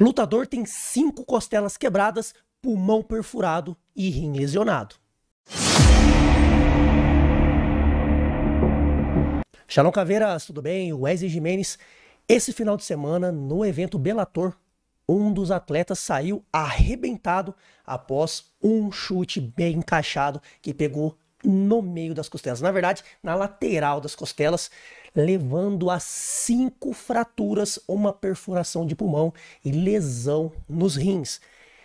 Lutador tem cinco costelas quebradas, pulmão perfurado e rim lesionado. Shalom Caveiras, tudo bem? Wesley Jimenez. Esse final de semana, no evento Belator, um dos atletas saiu arrebentado após um chute bem encaixado que pegou no meio das costelas, na verdade, na lateral das costelas, levando a cinco fraturas, uma perfuração de pulmão e lesão nos rins.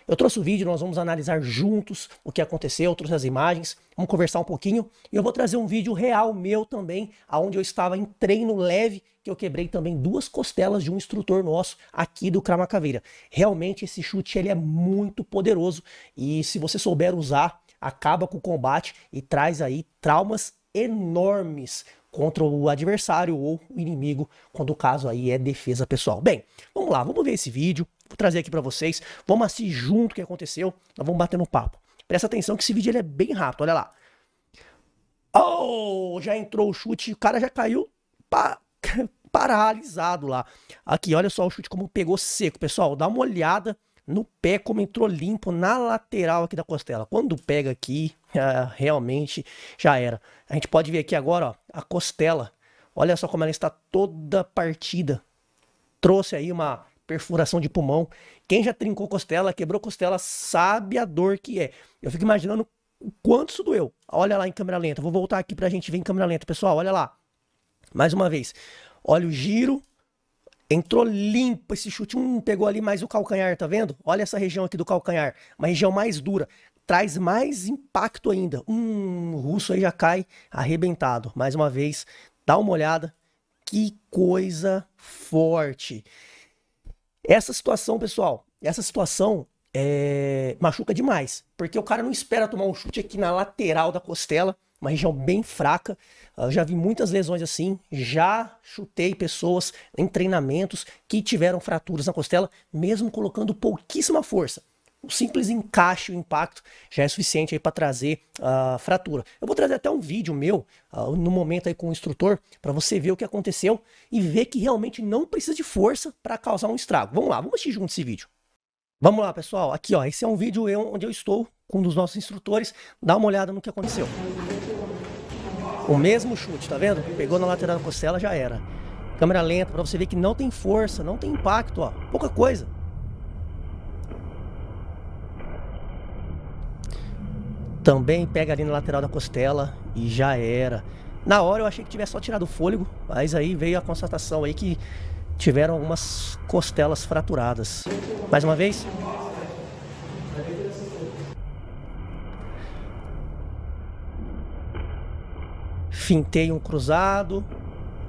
Eu trouxe o vídeo, nós vamos analisar juntos o que aconteceu, eu trouxe as imagens, vamos conversar um pouquinho. E eu vou trazer um vídeo real meu também, aonde eu estava em treino leve, que eu quebrei também duas costelas de um instrutor nosso aqui do Crama Caveira. Realmente esse chute ele é muito poderoso e se você souber usar, acaba com o combate e traz aí traumas enormes contra o adversário ou o inimigo, quando o caso aí é defesa pessoal. Bem, vamos lá, vamos ver esse vídeo, vou trazer aqui para vocês, vamos assistir junto o que aconteceu, nós vamos bater no papo. Presta atenção que esse vídeo ele é bem rápido, olha lá. Oh, já entrou o chute, o cara já caiu pa paralisado lá. Aqui, olha só o chute como pegou seco, pessoal, dá uma olhada no pé, como entrou limpo na lateral aqui da costela. Quando pega aqui, ah, realmente já era. A gente pode ver aqui agora, ó, a costela. Olha só como ela está toda partida. Trouxe aí uma perfuração de pulmão. Quem já trincou costela, quebrou costela, sabe a dor que é. Eu fico imaginando o quanto isso doeu. Olha lá em câmera lenta. Vou voltar aqui pra gente ver em câmera lenta, pessoal. Olha lá. Mais uma vez. Olha o giro Entrou limpo esse chute. um pegou ali mais o calcanhar, tá vendo? Olha essa região aqui do calcanhar. Uma região mais dura. Traz mais impacto ainda. um russo aí já cai arrebentado. Mais uma vez, dá uma olhada. Que coisa forte. Essa situação, pessoal, essa situação é... machuca demais. Porque o cara não espera tomar um chute aqui na lateral da costela uma região bem fraca. Eu ah, já vi muitas lesões assim, já chutei pessoas em treinamentos que tiveram fraturas na costela, mesmo colocando pouquíssima força. O simples encaixe, o impacto, já é suficiente aí para trazer a uh, fratura. Eu vou trazer até um vídeo meu, uh, no momento aí com o instrutor, para você ver o que aconteceu e ver que realmente não precisa de força para causar um estrago. Vamos lá, vamos assistir junto esse vídeo. Vamos lá, pessoal. Aqui, ó, esse é um vídeo eu, onde eu estou com um dos nossos instrutores. Dá uma olhada no que aconteceu. O mesmo chute, tá vendo? Pegou na lateral da costela, já era. Câmera lenta, pra você ver que não tem força, não tem impacto, ó. Pouca coisa. Também pega ali na lateral da costela e já era. Na hora eu achei que tivesse só tirado o fôlego, mas aí veio a constatação aí que tiveram algumas costelas fraturadas. Mais uma vez, Fintei um cruzado,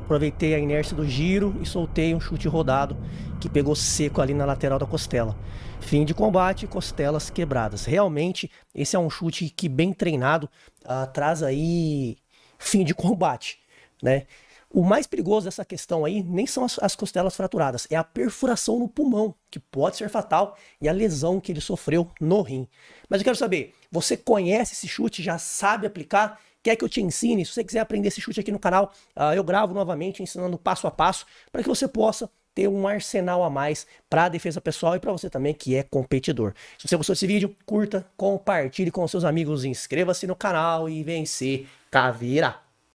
aproveitei a inércia do giro e soltei um chute rodado que pegou seco ali na lateral da costela. Fim de combate, costelas quebradas. Realmente, esse é um chute que bem treinado uh, traz aí fim de combate, né? O mais perigoso dessa questão aí nem são as, as, costelas fraturadas, é a perfuração no pulmão, que pode ser fatal, e a lesão que ele sofreu no rim. Mas eu quero saber, você conhece esse chute, já sabe aplicar? quer que eu te ensine? Se você quiser aprender esse chute aqui no canal, uh, eu gravo novamente ensinando passo a passo para que você possa ter um arsenal a mais para defesa pessoal e para você também que é competidor. Se você gostou desse vídeo, curta, compartilhe com seus amigos, inscreva-se no canal e vencer Caveira.